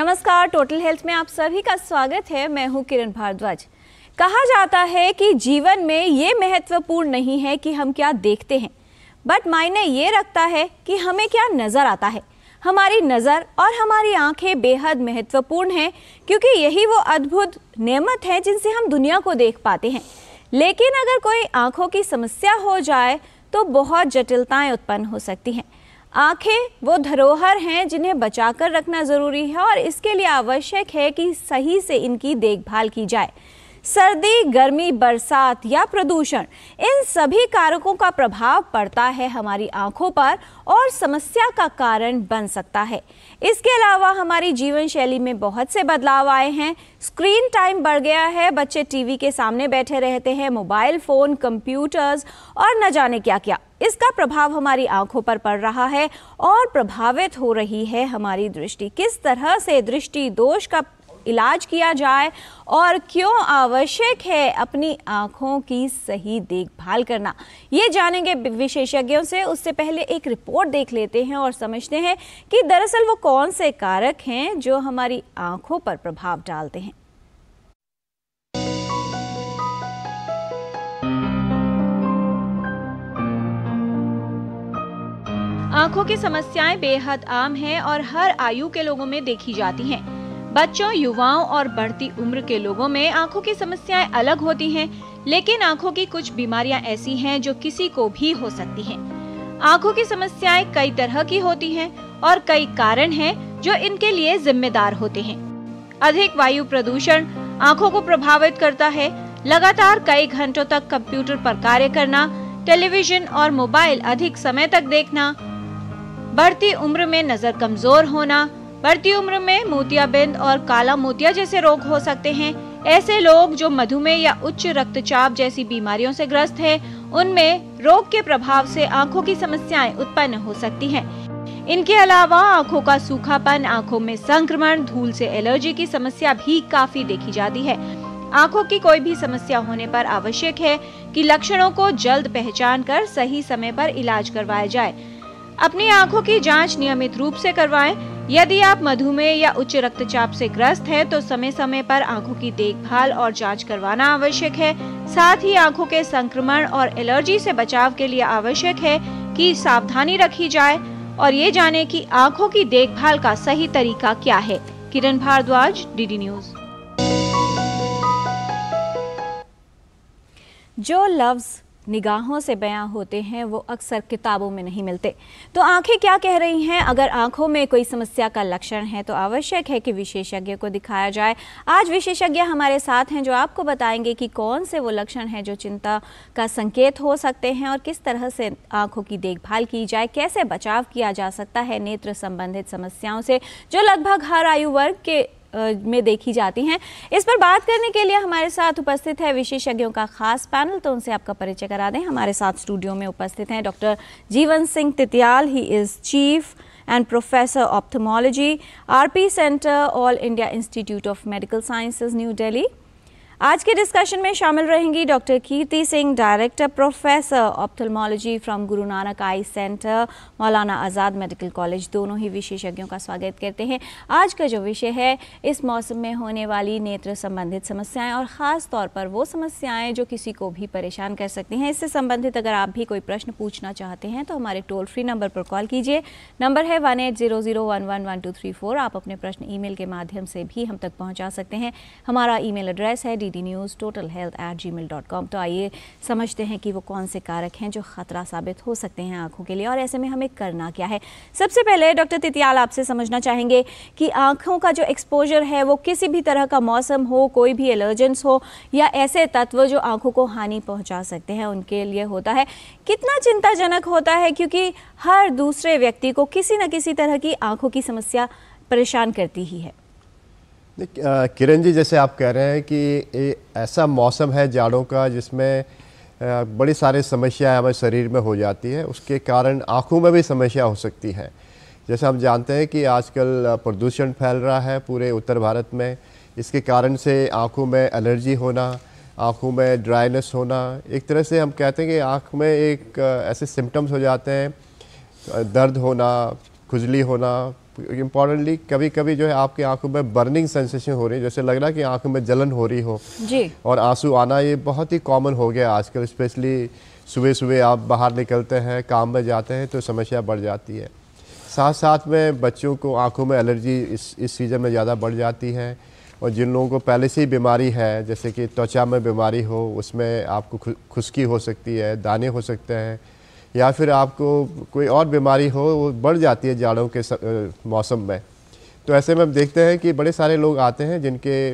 नमस्कार total health में आप सभी का स्वागत है मैं हूं किरण भारद्वाज कहा जाता है कि जीवन में ये महत्वपूर्ण नहीं है कि हम क्या देखते हैं बट मायने ये रखता है कि हमें क्या नज़र आता है हमारी नज़र और हमारी आंखें बेहद महत्वपूर्ण हैं क्योंकि यही वो अद्भुत नेमत है जिनसे हम दुनिया को देख पाते हैं लेकिन अगर कोई आँखों की समस्या हो जाए तो बहुत जटिलताएँ उत्पन्न हो सकती हैं आंखें वो धरोहर हैं जिन्हें बचाकर रखना ज़रूरी है और इसके लिए आवश्यक है कि सही से इनकी देखभाल की जाए सर्दी गर्मी बरसात या प्रदूषण इन सभी कारकों का प्रभाव पड़ता है हमारी आंखों पर और समस्या का कारण बन सकता है इसके अलावा हमारी जीवन शैली में बहुत से बदलाव आए हैं स्क्रीन टाइम बढ़ गया है बच्चे टीवी के सामने बैठे रहते हैं मोबाइल फ़ोन कंप्यूटर्स और न जाने क्या क्या इसका प्रभाव हमारी आंखों पर पड़ रहा है और प्रभावित हो रही है हमारी दृष्टि किस तरह से दृष्टि दोष का इलाज किया जाए और क्यों आवश्यक है अपनी आँखों की सही देखभाल करना ये जानेंगे विशेषज्ञों से उससे पहले एक रिपोर्ट देख लेते हैं और समझते हैं कि दरअसल वो कौन से कारक हैं जो हमारी आँखों पर प्रभाव डालते हैं आंखों की समस्याएं बेहद आम हैं और हर आयु के लोगों में देखी जाती हैं। बच्चों युवाओं और बढ़ती उम्र के लोगों में आंखों की समस्याएं अलग होती हैं, लेकिन आंखों की कुछ बीमारियां ऐसी हैं जो किसी को भी हो सकती हैं। आंखों की समस्याएं कई तरह की होती हैं और कई कारण हैं जो इनके लिए जिम्मेदार होते हैं अधिक वायु प्रदूषण आँखों को प्रभावित करता है लगातार कई घंटों तक कंप्यूटर पर कार्य करना टेलीविजन और मोबाइल अधिक समय तक देखना बढ़ती उम्र में नज़र कमज़ोर होना बढ़ती उम्र में मोतियाबिंद और काला मोतिया जैसे रोग हो सकते हैं ऐसे लोग जो मधुमेह या उच्च रक्तचाप जैसी बीमारियों से ग्रस्त हैं, उनमें रोग के प्रभाव से आंखों की समस्याएं उत्पन्न हो सकती हैं। इनके अलावा आंखों का सूखापन आंखों में संक्रमण धूल से एलर्जी की समस्या भी काफी देखी जाती है आंखों की कोई भी समस्या होने पर आवश्यक है कि लक्षणों को जल्द पहचान कर सही समय पर इलाज करवाया जाए अपनी आंखों की जांच नियमित रूप से करवाएं यदि आप मधुमेह या उच्च रक्तचाप से ग्रस्त हैं तो समय समय पर आंखों की देखभाल और जांच करवाना आवश्यक है साथ ही आंखों के संक्रमण और एलर्जी से बचाव के लिए आवश्यक है कि सावधानी रखी जाए और ये जाने कि आंखों की देखभाल का सही तरीका क्या है किरण भारद्वाज डी न्यूज़ जो लव्स निगाहों से बयां होते हैं वो अक्सर किताबों में नहीं मिलते तो आंखें क्या कह रही हैं अगर आंखों में कोई समस्या का लक्षण है तो आवश्यक है कि विशेषज्ञ को दिखाया जाए आज विशेषज्ञ हमारे साथ हैं जो आपको बताएंगे कि कौन से वो लक्षण हैं जो चिंता का संकेत हो सकते हैं और किस तरह से आंखों की देखभाल की जाए कैसे बचाव किया जा सकता है नेत्र संबंधित समस्याओं से जो लगभग हर आयु वर्ग के में देखी जाती हैं इस पर बात करने के लिए हमारे साथ उपस्थित है विशेषज्ञों का खास पैनल तो उनसे आपका परिचय करा दें हमारे साथ स्टूडियो में उपस्थित हैं doctor Jeevan Singh Titiyal he is chief and professor Ophthalmology, RP centre all India institute of medical sciences New Delhi आज के डिस्कशन में शामिल रहेंगी doctor Kirti Singh director professor ophthalmology from Guru Nanak I centre मौलाना आज़ाद मेडिकल कॉलेज दोनों ही विशेषज्ञों का स्वागत करते हैं आज का जो विषय है इस मौसम में होने वाली नेत्र संबंधित समस्याएं और ख़ास तौर पर वो समस्याएं जो किसी को भी परेशान कर सकती हैं इससे संबंधित अगर आप भी कोई प्रश्न पूछना चाहते हैं तो हमारे टोल फ्री नंबर पर कॉल कीजिए नंबर है one eight zero zero one one one two three four आप अपने प्रश्न ई के माध्यम से भी हम तक पहुँचा सकते हैं हमारा ई एड्रेस है D D news total health at G mail dot com तो आइए समझते हैं कि वो कौन से कारक हैं जो ख़तरा साबित हो सकते हैं आँखों के लिए और ऐसे में हमें करना क्या है सबसे पहले डॉक्टर तितियाल आपसे समझना चाहेंगे कि आँखों का जो एक्सपोजर है वो किसी भी तरह का मौसम हो कोई भी एलर्जेंस हो या ऐसे तत्व जो आँखों को हानि पहुँचा सकते हैं उनके लिए होता है कितना चिंताजनक होता है क्योंकि हर दूसरे व्यक्ति को किसी न किसी तरह की आँखों की समस्या परेशान करती ही है किरण जी जैसे आप कह रहे हैं कि ऐसा मौसम है जाड़ों का जिसमें बड़ी सारी समस्याएं हमारे शरीर में हो जाती है उसके कारण आँखों में भी समस्या हो सकती है जैसे हम जानते हैं कि आजकल प्रदूषण फैल रहा है पूरे उत्तर भारत में इसके कारण से आँखों में एलर्जी होना आँखों में ड्राइनेस होना एक तरह से हम कहते हैं कि आँख में एक ऐसे सिम्टम्स हो जाते हैं दर्द होना खुजली होना इम्पॉर्टेंटली कभी कभी जो है आपकी आंखों में बर्निंग सेंसेशन हो रही है जैसे लग रहा है कि आंखों में जलन हो रही हो जी और आंसू आना ये बहुत ही कॉमन हो गया आजकल स्पेशली सुबह सुबह आप बाहर निकलते हैं काम में जाते हैं तो समस्या बढ़ जाती है साथ साथ में बच्चों को आंखों में एलर्जी इस इस सीज़न में ज़्यादा बढ़ जाती है और जिन लोगों को पहले से ही बीमारी है जैसे कि त्वचा में बीमारी हो उसमें आपको खुश्की हो सकती है दाने हो सकते हैं या फिर आपको कोई और बीमारी हो वो बढ़ जाती है जाड़ों के मौसम में तो ऐसे में हम देखते हैं कि बड़े सारे लोग आते हैं जिनके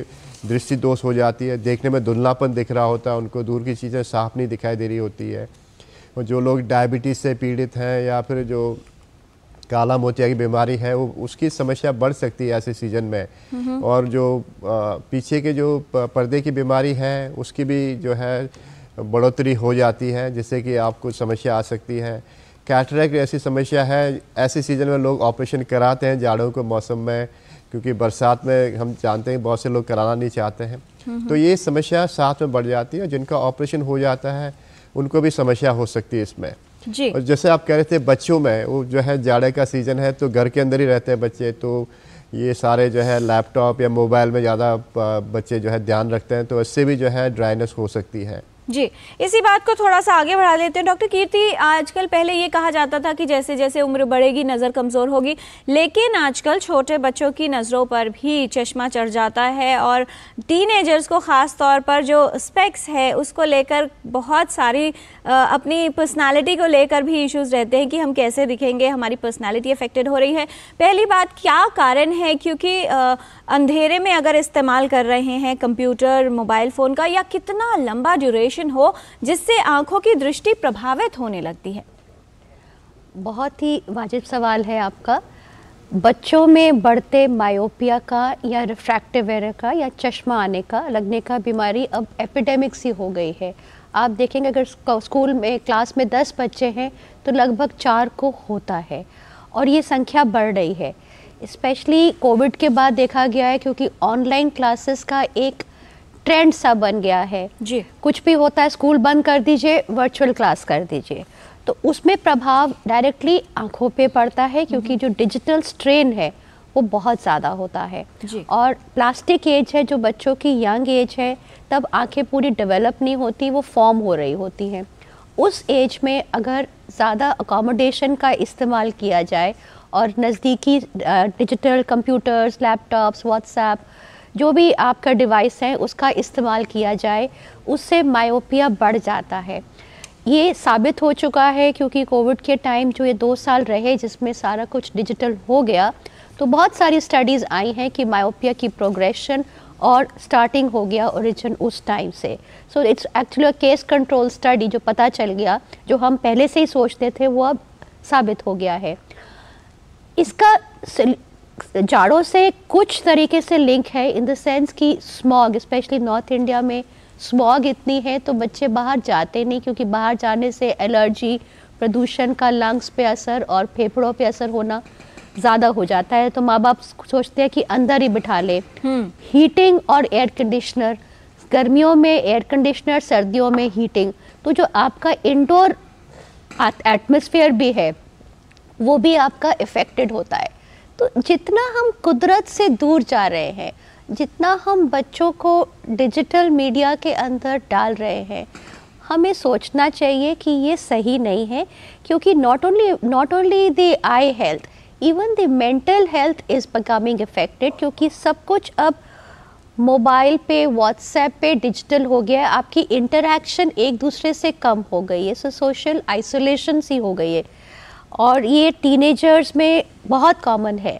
दृष्टि दोष हो जाती है देखने में धुंधलापन दिख रहा होता है उनको दूर की चीज़ें साफ नहीं दिखाई दे रही होती है और जो लोग डायबिटीज़ से पीड़ित हैं या फिर जो काला मोतिया की बीमारी है वो उसकी समस्या बढ़ सकती है ऐसे सीजन में हम्म। और जो आ, पीछे के जो पर्दे की बीमारी है उसकी भी जो है बढ़ोतरी हो जाती है जिससे कि आपको समस्या आ सकती है कैटरेक्ट ऐसी समस्या है ऐसे सीज़न में लोग ऑपरेशन कराते हैं जाड़ों के मौसम में क्योंकि बरसात में हम जानते हैं बहुत से लोग कराना नहीं चाहते हैं हम्म, हम्म। तो ये समस्या साथ में बढ़ जाती है जिनका ऑपरेशन हो जाता है उनको भी समस्या हो सकती है इसमें जी और जैसे आप कह रहे थे बच्चों में वो जो है जाड़े का सीज़न है तो घर के अंदर ही रहते हैं बच्चे तो ये सारे जो है लैपटॉप या मोबाइल में ज़्यादा बच्चे जो है ध्यान रखते हैं तो इससे भी जो है ड्राइनेस हो सकती है जी इसी बात को थोड़ा सा आगे बढ़ा लेते हैं डॉक्टर कीर्ति आजकल पहले ये कहा जाता था कि जैसे जैसे उम्र बढ़ेगी नज़र कमज़ोर होगी लेकिन आजकल छोटे बच्चों की नज़रों पर भी चश्मा चढ़ जाता है और टीनेजर्स को ख़ास तौर पर जो स्पेक्स है उसको लेकर बहुत सारी अपनी पर्सनालिटी को लेकर भी इश्यूज रहते हैं कि हम कैसे दिखेंगे हमारी पर्सनालिटी अफेक्टेड हो रही है पहली बात क्या कारण है क्योंकि अंधेरे में अगर इस्तेमाल कर रहे हैं कंप्यूटर मोबाइल फ़ोन का या कितना लंबा ड्यूरेशन हो जिससे आँखों की दृष्टि प्रभावित होने लगती है बहुत ही वाजिब सवाल है आपका बच्चों में बढ़ते मायोपिया का या रिफ्रैक्टिव एरर का या चश्मा आने का लगने का बीमारी अब एपिडेमिक सी हो गई है आप देखेंगे अगर स्कूल में क्लास में दस बच्चे हैं तो लगभग चार को होता है और ये संख्या बढ़ रही है इस्पेशली कोविड के बाद देखा गया है क्योंकि ऑनलाइन क्लासेस का एक ट्रेंड सा बन गया है जी कुछ भी होता है स्कूल बंद कर दीजिए वर्चुअल क्लास कर दीजिए तो उसमें प्रभाव डायरेक्टली आंखों पे पड़ता है क्योंकि हम्म। जो डिजिटल स्ट्रेन है वो बहुत ज़्यादा होता है और प्लास्टिक एज है जो बच्चों की यंग एज है तब आंखें पूरी डेवलप नहीं होती वो फॉर्म हो रही होती हैं उस एज में अगर ज़्यादा अकोमोडेशन का इस्तेमाल किया जाए और नज़दीकी डिजिटल कंप्यूटर्स लैपटॉप्स व्हाट्सएप जो भी आपका डिवाइस है उसका इस्तेमाल किया जाए उससे मायोपिया बढ़ जाता है ये साबित हो चुका है क्योंकि कोविड के टाइम जो ये दो साल रहे जिसमें सारा कुछ डिजिटल हो गया तो बहुत सारी स्टडीज़ आई हैं कि मायोपिया की प्रोग्रेशन और स्टार्टिंग हो गया ओरिजिन उस टाइम से so it's actually case control study जो पता चल गया जो हम पहले से ही सोचते थे वो अब साबित हो गया है इसका जाड़ों से कुछ तरीके से लिंक है इन द सेंस कि स्मॉग स्पेशली नॉर्थ इंडिया में स्मॉग इतनी है तो बच्चे बाहर जाते नहीं क्योंकि बाहर जाने से एलर्जी प्रदूषण का लंग्स पे असर और फेफड़ों पे असर होना ज़्यादा हो जाता है तो माँ बाप सोचते हैं कि अंदर ही बिठा ले हीटिंग हम्म। और एयर कंडीशनर गर्मियों में एयर कंडीशनर सर्दियों में हीटिंग तो जो आपका इंडोर एटमोसफियर भी है वो भी आपका इफ़ेक्टेड होता है तो जितना हम कुदरत से दूर जा रहे हैं जितना हम बच्चों को डिजिटल मीडिया के अंदर डाल रहे हैं हमें सोचना चाहिए कि ये सही नहीं है क्योंकि not only not only the eye health even the mental health is becoming affected क्योंकि सब कुछ अब मोबाइल पे व्हाट्सएप पे डिजिटल हो गया है आपकी इंटरेक्शन एक दूसरे से कम हो गई है सो सोशल आइसोलेशन सी हो गई है और ये टीनेजर्स में बहुत कॉमन है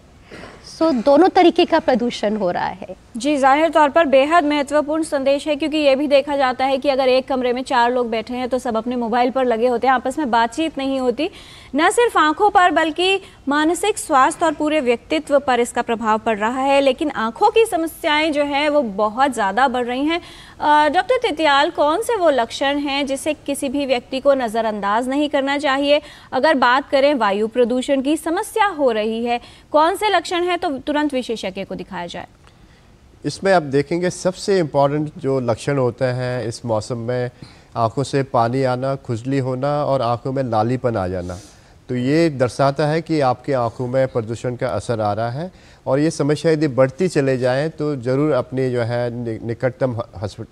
सो दोनों तरीके का प्रदूषण हो रहा है जी जाहिर तौर पर बेहद महत्वपूर्ण संदेश है क्योंकि ये भी देखा जाता है कि अगर एक कमरे में चार लोग बैठे हैं तो सब अपने मोबाइल पर लगे होते हैं आपस में बातचीत नहीं होती न सिर्फ आंखों पर बल्कि मानसिक स्वास्थ्य और पूरे व्यक्तित्व पर इसका प्रभाव पड़ रहा है लेकिन आंखों की समस्याएं जो हैं वो बहुत ज़्यादा बढ़ रही हैं डॉक्टर तितियाल कौन से वो लक्षण हैं जिसे किसी भी व्यक्ति को नज़रअंदाज नहीं करना चाहिए अगर बात करें वायु प्रदूषण की समस्या हो रही है कौन से लक्षण हैं तो तुरंत विशेषज्ञ को दिखाया जाए इसमें आप देखेंगे सबसे इम्पॉर्टेंट जो लक्षण होता है इस मौसम में आँखों से पानी आना खुजली होना और आँखों में लालीपन आ जाना तो ये दर्शाता है कि आपके आँखों में प्रदूषण का असर आ रहा है और ये समस्या यदि बढ़ती चले जाएँ तो ज़रूर अपने जो है निकटतम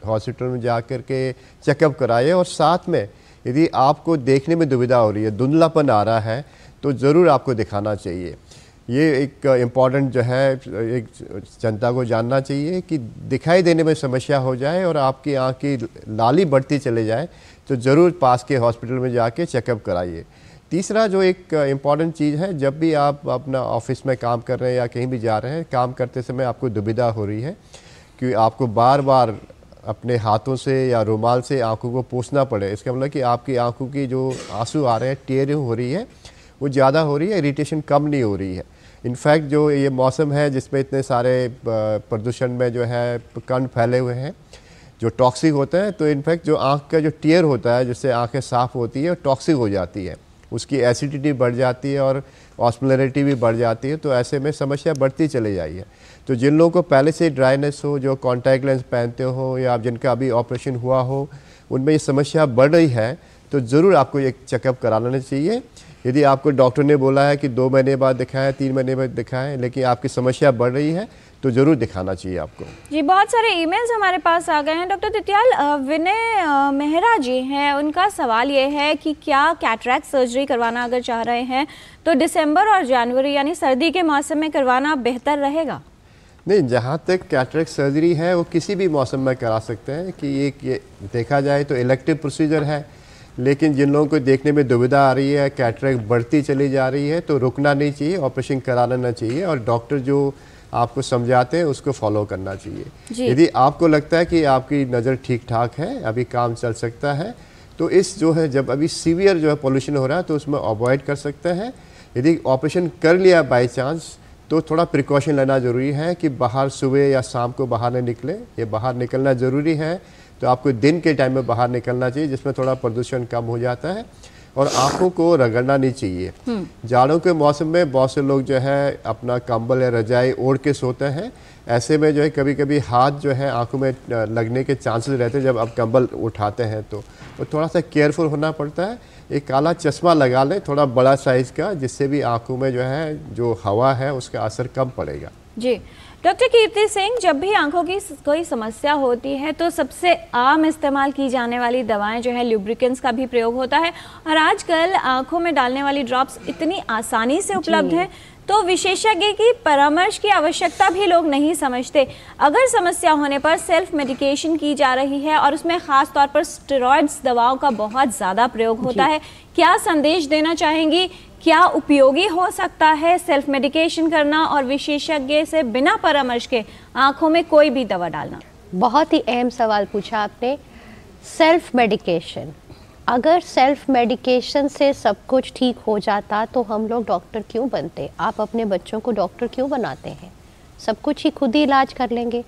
हॉस्पिटल में जा कर के चेकअप कराइए और साथ में यदि आपको देखने में दुविधा हो रही है धुंधलापन आ रहा है तो ज़रूर आपको दिखाना चाहिए ये एक इम्पॉर्टेंट जो है एक जनता को जानना चाहिए कि दिखाई देने में समस्या हो जाए और आपकी आँख की लाली बढ़ती चले जाए तो ज़रूर पास के हॉस्पिटल में जाके चेकअप कराइए तीसरा जो एक इम्पॉर्टेंट चीज़ है जब भी आप अपना ऑफिस में काम कर रहे हैं या कहीं भी जा रहे हैं काम करते समय आपको दुविधा हो रही है कि आपको बार बार अपने हाथों से या रुमाल से आंखों को पोसना पड़े इसका मतलब कि आपकी आंखों की जो आंसू आ रहे हैं टेयर हो रही है वो ज़्यादा हो रही है इरीटेशन कम नहीं हो रही है इनफैक्ट जो ये मौसम है जिसमें इतने सारे प्रदूषण में जो है कण फैले हुए हैं जो टॉक्सिक होते हैं तो इनफैक्ट जो आँख का जो टीयर होता है जिससे आँखें साफ़ होती है टॉक्सिक हो जाती है उसकी एसिडिटी बढ़ जाती है और ऑस्मलरिटी भी बढ़ जाती है तो ऐसे में समस्या बढ़ती चली जाइए तो जिन लोगों को पहले से ड्राइनेस हो जो कॉन्टैक्ट लेंस पहनते हो या जिनका अभी ऑपरेशन हुआ हो उनमें ये समस्या बढ़ रही है तो ज़रूर आपको एक चेकअप करा लेना चाहिए यदि आपको डॉक्टर ने बोला है कि दो महीने बाद दिखाएं तीन महीने बाद दिखाएं लेकिन आपकी समस्या बढ़ रही है तो जरूर दिखाना चाहिए आपको जी बहुत सारे ईमेल्स हमारे पास आ गए हैं डॉक्टर तित्याल विनय मेहरा जी हैं उनका सवाल ये है कि क्या कैटरैक सर्जरी करवाना अगर चाह रहे हैं तो दिसंबर और जनवरी यानी सर्दी के मौसम में करवाना बेहतर रहेगा नहीं जहाँ तक कैटरैक सर्जरी है वो किसी भी मौसम में करा सकते हैं कि ये, ये देखा जाए तो इलेक्टिव प्रोसीजर है लेकिन जिन लोगों को देखने में दुविधा आ रही है कैटरेक्ट बढ़ती चली जा रही है तो रुकना नहीं चाहिए ऑपरेशन करा लेना चाहिए और डॉक्टर जो आपको समझाते हैं उसको फॉलो करना चाहिए यदि आपको लगता है कि आपकी नज़र ठीक ठाक है अभी काम चल सकता है तो इस जो है जब अभी सीवियर जो है पोल्यूशन हो रहा है तो उसमें अवॉइड कर सकते हैं यदि ऑपरेशन कर लिया बाई चांस तो थोड़ा प्रिकॉशन लेना ज़रूरी है कि बाहर सुबह या शाम को बाहर नहीं निकले ये बाहर निकलना ज़रूरी है तो आपको दिन के टाइम में बाहर निकलना चाहिए जिसमें थोड़ा प्रदूषण कम हो जाता है और आंखों को रगड़ना नहीं चाहिए हम्म। जाड़ों के मौसम में बहुत से लोग जो है अपना कंबल या रजाई ओढ़ के सोते हैं ऐसे में जो है कभी कभी हाथ जो है आंखों में लगने के चांसेस रहते हैं जब आप कंबल उठाते हैं तो तो थोड़ा सा केयरफुल होना पड़ता है एक काला चश्मा लगा लें थोड़ा बड़ा साइज़ का जिससे भी आंखों में जो है जो हवा है उसका असर कम पड़ेगा जी डॉक्टर कीर्ति सिंह जब भी आंखों की कोई समस्या होती है तो सबसे आम इस्तेमाल की जाने वाली दवाएं जो है ल्यूब्रिकेंट्स का भी प्रयोग होता है और आजकल आंखों में डालने वाली ड्रॉप्स इतनी आसानी से उपलब्ध है तो विशेषज्ञ की परामर्श की आवश्यकता भी लोग नहीं समझते अगर समस्या होने पर सेल्फ मेडिकेशन की जा रही है और उसमें ख़ास तौर पर स्टेरॉइड्स दवाओं का बहुत ज़्यादा प्रयोग होता है क्या संदेश देना चाहेंगी क्या उपयोगी हो सकता है सेल्फ मेडिकेशन करना और विशेषज्ञ से बिना परामर्श के आँखों में कोई भी दवा डालना बहुत ही अहम सवाल पूछा आपने सेल्फ मेडिकेशन अगर सेल्फ मेडिकेशन से सब कुछ ठीक हो जाता तो हम लोग डॉक्टर क्यों बनते आप अपने बच्चों को डॉक्टर क्यों बनाते हैं सब कुछ ही खुद ही इलाज कर लेंगे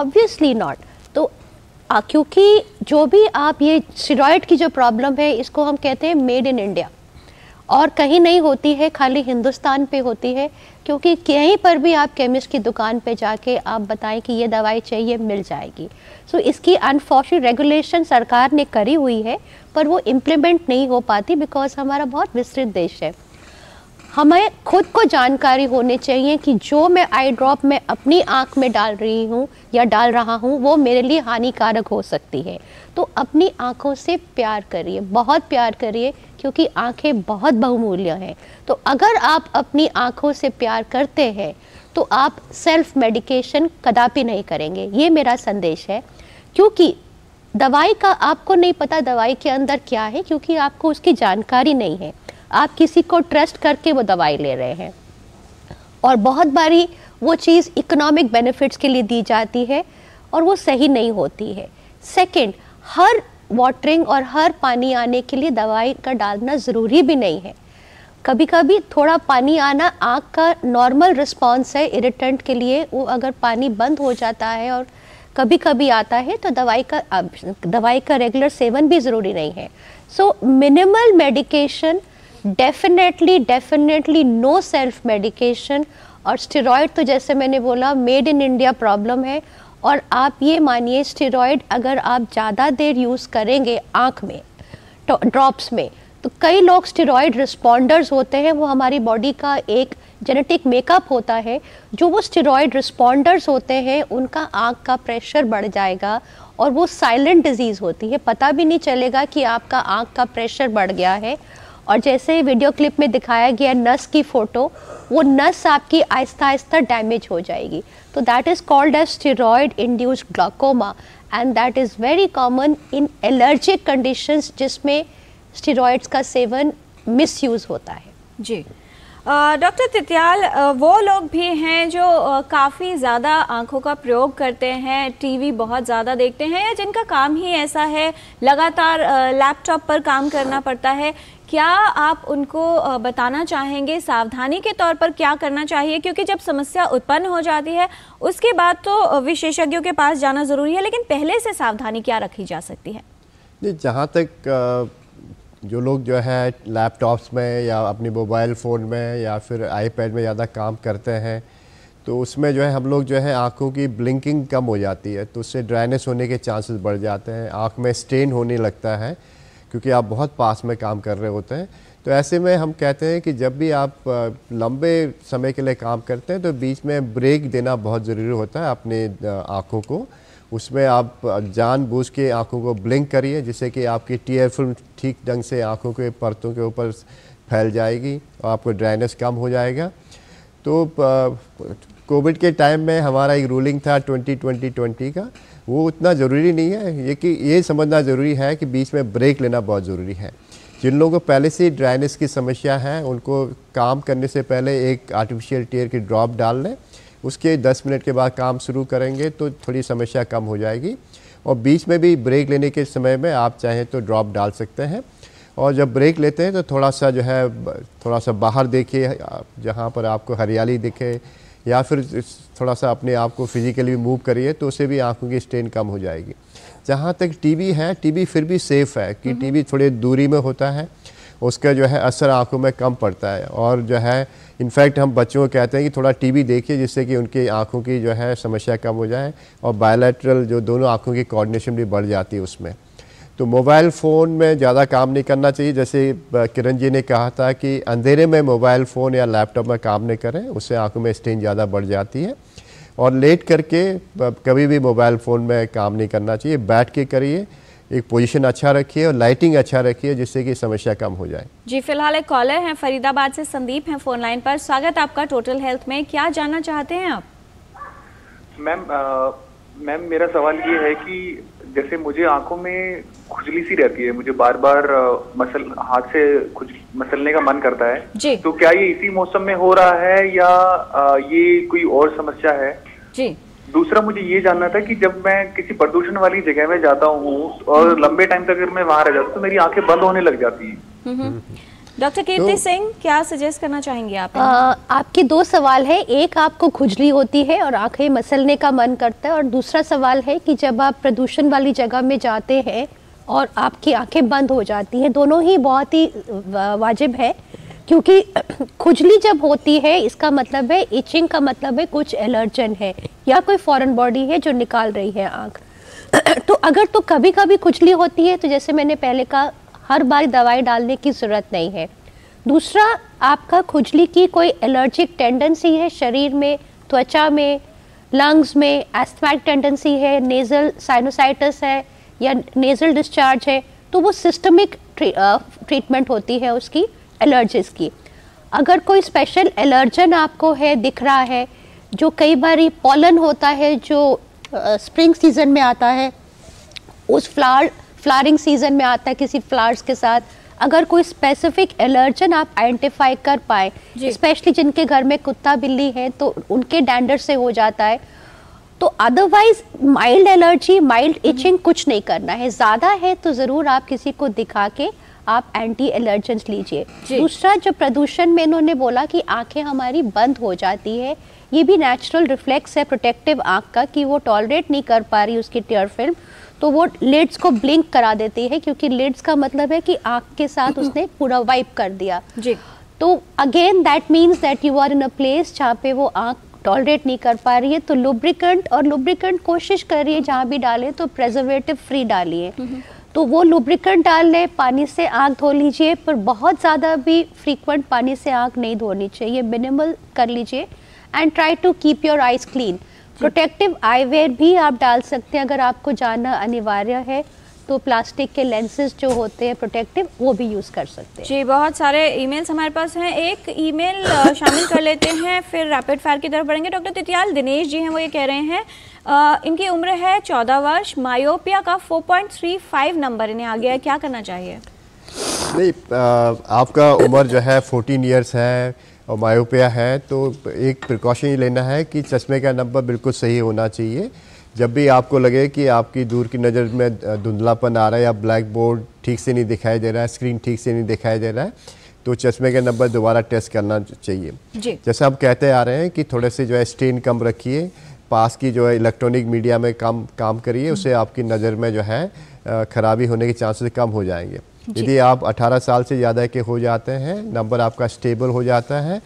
ऑब्वियसली नॉट तो आ, क्योंकि जो भी आप ये स्टेरॉयड की जो प्रॉब्लम है इसको हम कहते हैं मेड इन इंडिया और कहीं नहीं होती है खाली हिंदुस्तान पे होती है क्योंकि कहीं पर भी आप केमिस्ट की दुकान पे जाके आप बताएं कि ये दवाई चाहिए मिल जाएगी सो so, इसकी अनफॉर्चुनेट रेगुलेशन सरकार ने करी हुई है पर वो इम्प्लीमेंट नहीं हो पाती बिकॉज हमारा बहुत विस्तृत देश है हमें खुद को जानकारी होनी चाहिए कि जो मैं आई ड्रॉप में अपनी आँख में डाल रही हूँ या डाल रहा हूँ वो मेरे लिए हानिकारक हो सकती है तो अपनी आँखों से प्यार करिए बहुत प्यार करिए क्योंकि आँखें बहुत बहुमूल्य हैं तो अगर आप अपनी आँखों से प्यार करते हैं तो आप सेल्फ मेडिकेशन कदापि नहीं करेंगे ये मेरा संदेश है क्योंकि दवाई का आपको नहीं पता दवाई के अंदर क्या है क्योंकि आपको उसकी जानकारी नहीं है आप किसी को ट्रस्ट करके वो दवाई ले रहे हैं और बहुत बारी वो चीज़ इकोनॉमिक बेनिफिट्स के लिए दी जाती है और वो सही नहीं होती है सेकंड हर वाटरिंग और हर पानी आने के लिए दवाई का डालना ज़रूरी भी नहीं है कभी कभी थोड़ा पानी आना आँख का नॉर्मल रिस्पॉन्स है इरिटेंट के लिए वो अगर पानी बंद हो जाता है और कभी कभी आता है तो दवाई का दवाई का रेगुलर सेवन भी ज़रूरी नहीं है so minimal medication definitely definitely no self medication और स्टेरॉयड तो जैसे मैंने बोला मेड इन इंडिया प्रॉब्लम है और आप ये मानिए स्टेरॉयड अगर आप ज़्यादा देर यूज़ करेंगे आँख में ड्रॉप्स तो, में तो कई लोग स्टेरॉयड रिस्पॉन्डर्स होते हैं वो हमारी बॉडी का एक जेनेटिक मेकअप होता है जो वो स्टेरॉयड रिस्पॉन्डर्स होते हैं उनका आँख का प्रेशर बढ़ जाएगा और वो साइलेंट डिजीज़ होती है पता भी नहीं चलेगा कि आपका आँख का प्रेशर बढ़ गया है और जैसे ही वीडियो क्लिप में दिखाया गया नस की फ़ोटो वो नस आपकी आहिस्ता आहिस्ता डैमेज हो जाएगी तो that is called as steroid induced glaucoma and that is very common in allergic conditions जिसमें स्टीरोड्स का सेवन मिसयूज़ होता है जी डॉक्टर तित्याल वो लोग भी हैं जो काफ़ी ज़्यादा आँखों का प्रयोग करते हैं टीवी बहुत ज़्यादा देखते हैं या जिनका काम ही ऐसा है लगातार लैपटॉप पर काम करना पड़ता है क्या आप उनको बताना चाहेंगे सावधानी के तौर पर क्या करना चाहिए क्योंकि जब समस्या उत्पन्न हो जाती है उसके बाद तो विशेषज्ञों के पास जाना ज़रूरी है लेकिन पहले से सावधानी क्या रखी जा सकती है नहीं जहाँ तक जो लोग जो है लैपटॉप्स में या अपनी मोबाइल फ़ोन में या फिर आईपैड में ज़्यादा काम करते हैं तो उसमें जो है हम लोग जो है आँखों की ब्लिंकिंग कम हो जाती है तो उससे ड्राइनेस होने के चांसेस बढ़ जाते हैं आँख में स्टेन होने लगता है क्योंकि आप बहुत पास में काम कर रहे होते हैं तो ऐसे में हम कहते हैं कि जब भी आप लंबे समय के लिए काम करते हैं तो बीच में ब्रेक देना बहुत ज़रूरी होता है अपने आँखों को उसमें आप जानबूझ के आँखों को ब्लिंक करिए जिससे कि आपकी टीयर फिल्म ठीक ढंग से आँखों के परतों के ऊपर फैल जाएगी और आपको ड्राइनेस कम हो जाएगा तो कोविड के टाइम में हमारा एक रूलिंग था 2020 ट्वेंटी का वो उतना ज़रूरी नहीं है ये कि ये समझना ज़रूरी है कि बीच में ब्रेक लेना बहुत ज़रूरी है जिन लोगों को पहले से ड्राइनेस की समस्या है उनको काम करने से पहले एक आर्टिफिशियल टीयर की ड्रॉप डाल लें उसके 10 मिनट के बाद काम शुरू करेंगे तो थोड़ी समस्या कम हो जाएगी और बीच में भी ब्रेक लेने के समय में आप चाहें तो ड्रॉप डाल सकते हैं और जब ब्रेक लेते हैं तो थोड़ा सा जो है थोड़ा सा बाहर देखिए जहाँ पर आपको हरियाली दिखे या फिर थोड़ा सा अपने आप को फिज़िकली मूव करिए तो उससे भी आँखों की स्ट्रेन कम हो जाएगी जहाँ तक टीबी है टीबी फिर भी सेफ़ है कि टीबी हम्म। थोड़े दूरी में होता है उसका जो है असर आँखों में कम पड़ता है और जो है इनफैक्ट हम बच्चों को कहते हैं कि थोड़ा टीवी देखिए जिससे कि उनकी आँखों की जो है समस्या कम हो जाए और बायोलेट्रल जो दोनों आँखों की कोऑर्डिनेशन भी बढ़ जाती है उसमें तो मोबाइल फ़ोन में ज़्यादा काम नहीं करना चाहिए जैसे किरण जी ने कहा था कि अंधेरे में मोबाइल फ़ोन या लैपटॉप में काम नहीं करें उससे आंखों में स्टेन ज़्यादा बढ़ जाती है और लेट करके कभी भी मोबाइल फ़ोन में काम नहीं करना चाहिए बैठ के करिए एक पोजीशन अच्छा रखिए और लाइटिंग अच्छा रखिए जिससे कि समस्या कम हो जाए जी फिलहाल एक कॉलर हैं फरीदाबाद से संदीप हैं फोन लाइन पर स्वागत आपका टोटल हेल्थ में क्या जानना चाहते हैं आप मैम मैम मेरा सवाल ये है कि जैसे मुझे आंखों में खुजली सी रहती है मुझे बार बार मसल हाथ से खुज मसलने का मन करता है जी। तो क्या ये इसी मौसम में हो रहा है या ये कोई और समस्या है जी दूसरा मुझे ये जानना था कि जब मैं किसी प्रदूषण वाली जगह में जाता हूँ और हम्म। लंबे टाइम तक मैं वहां रह जाता हूँ तो मेरी आंखें बंद होने लग जाती है हम्म, हम्म। डॉक्टर तो कीर्ति सिंह क्या सजेस्ट करना चाहेंगे आप आ, आपके दो सवाल है एक आपको खुजली होती है और आंखें मसलने का मन करता है और दूसरा सवाल है कि जब आप प्रदूषण वाली जगह में जाते हैं और आपकी आंखें बंद हो जाती हैं दोनों ही बहुत ही वाजिब है क्योंकि खुजली जब होती है इसका मतलब है इचिंग का मतलब है कुछ एलर्जन है या कोई फॉरेन बॉडी है जो निकाल रही है आँख तो अगर तो कभी कभी खुजली होती है तो जैसे मैंने पहले कहा हर बार दवाई डालने की ज़रूरत नहीं है दूसरा आपका खुजली की कोई एलर्जिक टेंडेंसी है शरीर में त्वचा में लंग्स में एस्थमैटिक टेंडेंसी है नेज़ल साइनोसाइटिस है या नेज़ल डिस्चार्ज है तो वो सिस्टमिक ट्रीटमेंट होती है उसकी एलर्जीज की अगर कोई स्पेशल एलर्जन आपको है दिख रहा है जो कई बार ये पॉलन होता है जो स्प्रिंग सीज़न में आता है उस फ्लावर फ्लारिंग सीज़न में आता है किसी फ्लावर्स के साथ अगर कोई स्पेसिफिक एलर्जन आप आइडेंटिफाई कर पाए स्पेशली जिनके घर में कुत्ता बिल्ली है तो उनके डैंडर से हो जाता है तो otherwise mild allergy mild itching कुछ नहीं करना है ज़्यादा है तो ज़रूर आप किसी को दिखा के आप एंटी एलर्जेंट लीजिए दूसरा जो प्रदूषण में इन्होंने बोला कि आंखें हमारी बंद हो जाती है ये भी नेचुरल रिफ्लेक्स है प्रोटेक्टिव आंख का कि वो टॉलरेट नहीं कर पा रही उसकी टेयर फिल्म तो वो लिड्स को ब्लिंक करा देती है क्योंकि लिड्स का मतलब है कि आंख के साथ mm-hmm. उसने पूरा वाइप कर दिया जी तो again that means that you are in a place जहाँ पे वो आंख टॉलरेट नहीं कर पा रही है तो लुब्रिकेंट और लुब्रिकेंट कोशिश कर रही है जहाँ भी डालें तो प्रेजर्वेटिव फ्री डालिए तो वो लुब्रिकेंट डाल लें पानी से आँख धो लीजिए पर बहुत ज़्यादा भी फ्रीक्वेंट पानी से आँख नहीं धोनी चाहिए मिनिमल कर लीजिए and try to keep your eyes clean protective eyewear भी आप डाल सकते हैं अगर आपको जाना अनिवार्य है तो प्लास्टिक के लेंसेज जो होते हैं प्रोटेक्टिव वो भी यूज़ कर सकते हैं जी बहुत सारे ईमेल्स हमारे पास हैं एक ईमेल शामिल कर लेते हैं फिर रैपिड फायर की तरफ बढ़ेंगे डॉक्टर तितियाल दिनेश जी हैं वो ये कह रहे हैं आ, इनकी उम्र है चौदह वर्ष मायोपिया का फोर नंबर इन्हें आ गया है क्या करना चाहिए नहीं आपका उम्र जो है फोर्टीन ईयर्स है और मायोपिया है तो एक प्रिकॉशन ये लेना है कि चश्मे का नंबर बिल्कुल सही होना चाहिए जब भी आपको लगे कि आपकी दूर की नज़र में धुंधलापन आ रहा है या ब्लैक बोर्ड ठीक से नहीं दिखाई दे रहा है स्क्रीन ठीक से नहीं दिखाई दे रहा है तो चश्मे के नंबर दोबारा टेस्ट करना चाहिए जैसे हम कहते आ रहे हैं कि थोड़े से जो है स्ट्रेन कम रखिए पास की जो है इलेक्ट्रॉनिक मीडिया में काम काम करिए हम्म। उससे आपकी नज़र में जो है खराबी होने के चांसेस कम हो जाएंगे यदि आप 18 साल से ज़्यादा के हो जाते हैं नंबर आपका स्टेबल हो जाता है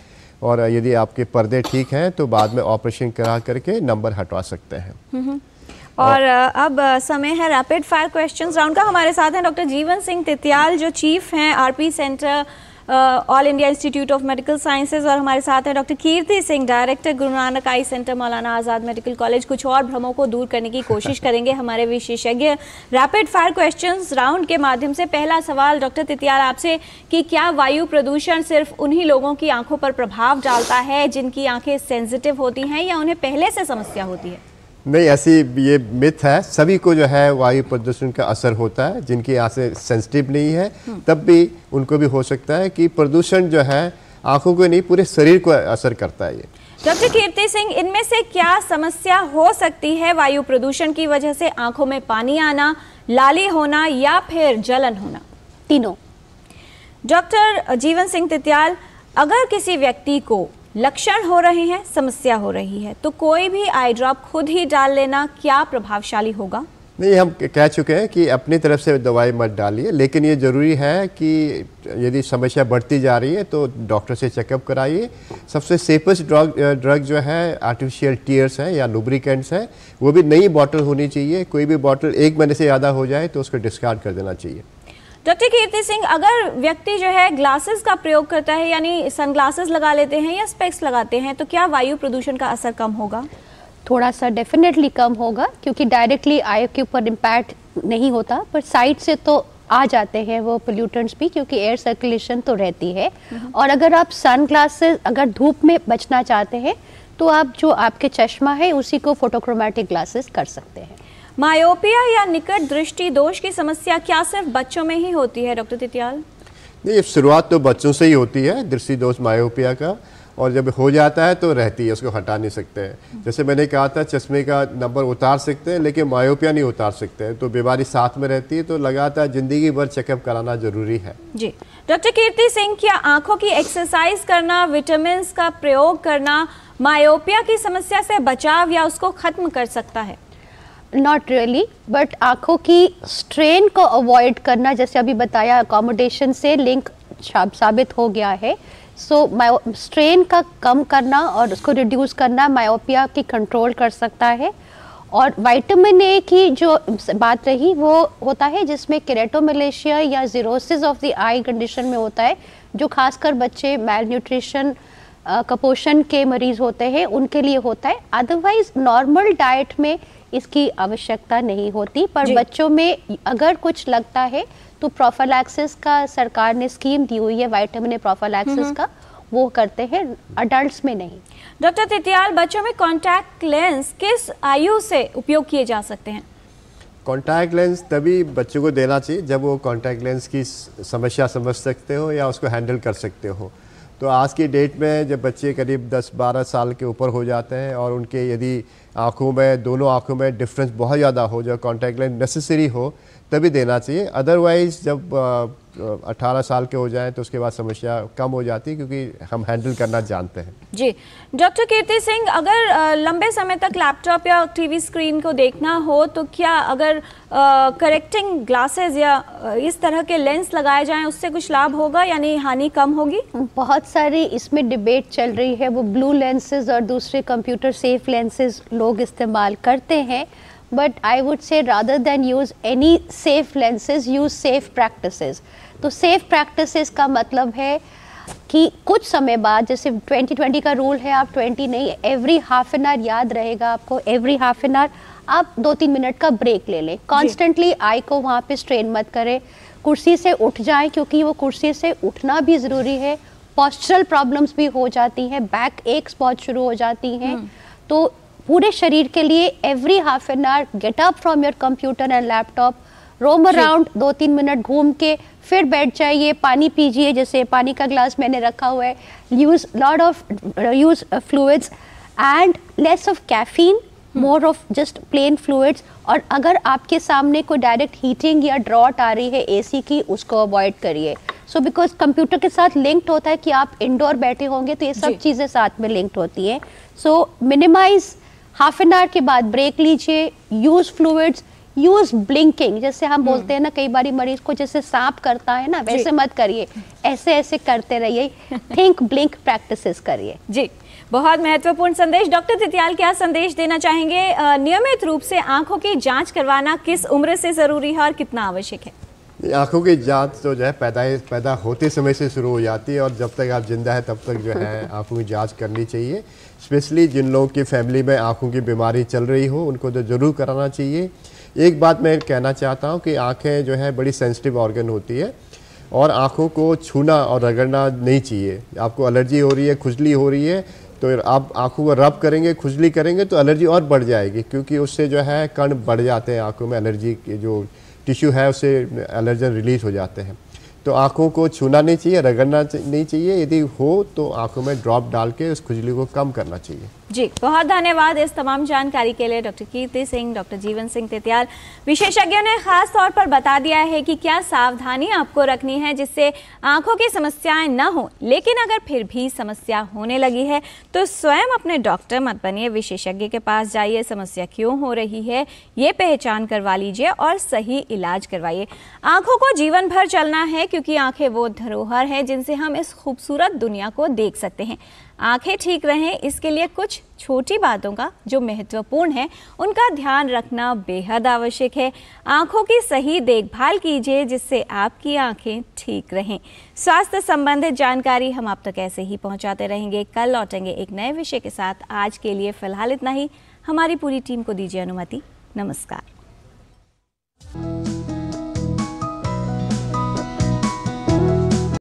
और यदि आपके पर्दे ठीक हैं तो बाद में ऑपरेशन करा करके नंबर हटवा सकते हैं हम्म हम्म। और अब समय है रैपिड फायर क्वेश्चंस राउंड का हमारे साथ हैं डॉक्टर जीवन सिंह तित्याल जो चीफ हैं RP centre all India institute of medical sciences और हमारे साथ हैं डॉक्टर कीर्ति सिंह डायरेक्टर गुरु नानक आई सेंटर मौलाना आज़ाद मेडिकल कॉलेज कुछ और भ्रमों को दूर करने की कोशिश करेंगे हमारे विशेषज्ञ रैपिड फायर क्वेश्चन राउंड के माध्यम से पहला सवाल डॉक्टर तितियाल आपसे कि क्या वायु प्रदूषण सिर्फ उन्हीं लोगों की आंखों पर प्रभाव डालता है जिनकी आंखें सेंसिटिव होती हैं या उन्हें पहले से समस्या होती है नहीं ऐसी ये मिथ है सभी को जो है वायु प्रदूषण का असर होता है जिनकी आंखें सेंसिटिव नहीं है हम्म। तब भी उनको भी हो सकता है कि प्रदूषण जो है आंखों को नहीं पूरे शरीर को असर करता है ये डॉक्टर कीर्ति सिंह इनमें से क्या समस्या हो सकती है वायु प्रदूषण की वजह से आंखों में पानी आना लाली होना या फिर जलन होना तीनों डॉक्टर जीवन सिंह तित्याल अगर किसी व्यक्ति को लक्षण हो रहे हैं समस्या हो रही है तो कोई भी आई ड्रॉप खुद ही डाल लेना क्या प्रभावशाली होगा नहीं हम कह चुके हैं कि अपनी तरफ से दवाई मत डालिए लेकिन ये ज़रूरी है कि यदि समस्या बढ़ती जा रही है तो डॉक्टर से चेकअप कराइए सबसे सेफेस्ट ड्रग ड्रग जो है आर्टिफिशियल टीयर्स हैं या लुब्रिकेंट्स हैं वो भी नई बॉटल होनी चाहिए कोई भी बॉटल एक महीने से ज़्यादा हो जाए तो उसको डिस्कार्ड कर देना चाहिए डॉक्टर कीर्ति सिंह अगर व्यक्ति जो है ग्लासेस का प्रयोग करता है यानी सनग्लासेस लगा लेते हैं या स्पेक्स लगाते हैं तो क्या वायु प्रदूषण का असर कम होगा थोड़ा सा डेफिनेटली कम होगा क्योंकि डायरेक्टली आय के ऊपर इम्पैक्ट नहीं होता पर साइड से तो आ जाते हैं वो पोल्यूटेंट्स भी क्योंकि एयर सर्कुलेशन तो रहती है हम्म। और अगर आप सन ग्लासेस अगर धूप में बचना चाहते हैं तो आप जो आपके चश्मा है उसी को फोटोक्रोमेटिक ग्लासेस कर सकते हैं मायोपिया या निकट दृष्टि दोष की समस्या क्या सिर्फ बच्चों में ही होती है डॉक्टर तितियाल नहीं शुरुआत तो बच्चों से ही होती है दृष्टि दोष मायोपिया का और जब हो जाता है तो रहती है उसको हटा नहीं सकते हैं जैसे मैंने कहा था चश्मे का नंबर उतार सकते हैं लेकिन मायोपिया नहीं उतार सकते हैं तो बीमारी साथ में रहती है तो लगातार ज़िंदगी भर चेकअप कराना ज़रूरी है जी डॉक्टर कीर्ति सिंह क्या आंखों की एक्सरसाइज करना विटामिन का प्रयोग करना मायोपिया की समस्या से बचाव या उसको ख़त्म कर सकता है नॉट रियली बट आँखों की स्ट्रेन को अवॉइड करना जैसे अभी बताया अकोमोडेशन से लिंक साबित हो गया है सो माओ स्ट्रेन का कम करना और उसको रिड्यूस करना मायोपिया की कंट्रोल कर सकता है और वाइटमिन ए की जो बात रही वो होता है जिसमें केरेटोमलेशिया या xerosis of the eye condition में होता है जो खासकर बच्चे मेल न्यूट्रिशन कपोषण के मरीज़ होते हैं उनके लिए होता है अदरवाइज नॉर्मल डाइट में इसकी आवश्यकता नहीं होती पर बच्चों में अगर कुछ लगता है तो प्रोफालैक्सिस का सरकार ने स्कीम दी हुई है वाइटामिन प्रोफालैक्सिस का वो करते हैं अडल्ट में नहीं डॉक्टर तितियाल बच्चों में कॉन्टैक्ट लेंस किस आयु से उपयोग किए जा सकते हैं कॉन्टैक्ट लेंस तभी बच्चों को देना चाहिए जब वो कॉन्टैक्ट लेंस की समस्या समझ सकते हो या उसको हैंडल कर सकते हो तो आज की डेट में जब बच्चे करीब 10-12 साल के ऊपर हो जाते हैं और उनके यदि आँखों में दोनों आँखों में डिफरेंस बहुत ज़्यादा हो जब कॉन्टैक्ट लेंस नेसेसरी हो तभी देना चाहिए अदरवाइज़ जब अठारह साल के हो जाएं तो उसके बाद समस्या कम हो जाती है क्योंकि हम हैंडल करना जानते हैं जी डॉक्टर कीर्ति सिंह अगर आ, लंबे समय तक लैपटॉप या टीवी स्क्रीन को देखना हो तो क्या अगर करेक्टिंग ग्लासेस या इस तरह के लेंस लगाए जाएं उससे कुछ लाभ होगा यानी हानि कम होगी बहुत सारी इसमें डिबेट चल रही है वो ब्लू लेंसेज और दूसरे कंप्यूटर सेफ लेंसेज लोग इस्तेमाल करते हैं but I would say rather than use any safe lenses use safe practice तो सेफ प्रैक्टिस का मतलब है कि कुछ समय बाद जैसे 2020 का रूल है आप 20 नहीं एवरी हाफ एन आवर याद रहेगा आपको एवरी हाफ एन आवर आप दो तीन मिनट का ब्रेक ले लें कॉन्स्टेंटली आई को वहाँ पे स्ट्रेन मत करें कुर्सी से उठ जाएं क्योंकि वो कुर्सी से उठना भी ज़रूरी है पॉस्चरल प्रॉब्लम्स भी हो जाती हैं बैक एक्स बहुत शुरू हो जाती हैं हम्म। तो पूरे शरीर के लिए every half an hour get up from your computer and laptop roam around दो तीन मिनट घूम के फिर बैठ जाइए पानी पीजिए जैसे पानी का ग्लास मैंने रखा हुआ है use lot of use fluids and less of caffeine more of just plain fluids और अगर आपके सामने कोई डायरेक्ट हीटिंग या ड्रॉट आ रही है सी की उसको अवॉइड करिए सो बिकॉज कंप्यूटर के साथ लिंक्ड होता है कि आप इंडोर बैठे होंगे तो ये सब चीज़ें साथ में लिंक्ड होती हैं so minimise half an hour के बाद ब्रेक लीजिए यूज फ्लूड्स यूज ब्लिंकिंग जैसे हम हम्म। बोलते हैं ना कई बार मरीज को जैसे सांप करता है ना वैसे मत करिए ऐसे ऐसे करते रहिए थिंक ब्लिंक प्रैक्टिस करिए जी बहुत महत्वपूर्ण संदेश डॉक्टर तितियाल क्या संदेश देना चाहेंगे नियमित रूप से आंखों की जांच करवाना किस उम्र से जरूरी है और कितना आवश्यक है आँखों की जांच तो जो है पैदा पैदा होते समय से शुरू हो जाती है और जब तक आप जिंदा है तब तक जो है आँखों की जांच करनी चाहिए स्पेशली जिन लोगों की फैमिली में आँखों की बीमारी चल रही हो उनको तो ज़रूर कराना चाहिए एक बात मैं कहना चाहता हूँ कि आँखें जो है बड़ी सेंसिटिव ऑर्गन होती है और आँखों को छूना और रगड़ना नहीं चाहिए आपको एलर्जी हो रही है खुजली हो रही है तो आप आँखों को रब करेंगे खुजली करेंगे तो एलर्जी और बढ़ जाएगी क्योंकि उससे जो है कण बढ़ जाते हैं आँखों में एलर्जी के जो टिश्यू है उससे एलर्जन रिलीज हो जाते हैं तो आँखों को छूना नहीं चाहिए रगड़ना नहीं चाहिए यदि हो तो आँखों में ड्रॉप डाल के उस खुजली को कम करना चाहिए जी बहुत धन्यवाद इस तमाम जानकारी के लिए डॉक्टर कीर्ति सिंह डॉक्टर जीवन सिंह तेतियाल विशेषज्ञों ने खास तौर पर बता दिया है कि क्या सावधानी आपको रखनी है जिससे आंखों की समस्याएं न हो लेकिन अगर फिर भी समस्या होने लगी है तो स्वयं अपने डॉक्टर मत बनिए विशेषज्ञ के पास जाइए समस्या क्यों हो रही है ये पहचान करवा लीजिए और सही इलाज करवाइए आँखों को जीवन भर चलना है क्योंकि आँखें वो धरोहर है जिनसे हम इस खूबसूरत दुनिया को देख सकते हैं आंखें ठीक रहें इसके लिए कुछ छोटी बातों का जो महत्वपूर्ण है उनका ध्यान रखना बेहद आवश्यक है आंखों की सही देखभाल कीजिए जिससे आपकी आंखें ठीक रहें स्वास्थ्य संबंधित जानकारी हम आप तक ऐसे ही पहुंचाते रहेंगे कल लौटेंगे एक नए विषय के साथ आज के लिए फिलहाल इतना ही हमारी पूरी टीम को दीजिए अनुमति नमस्कार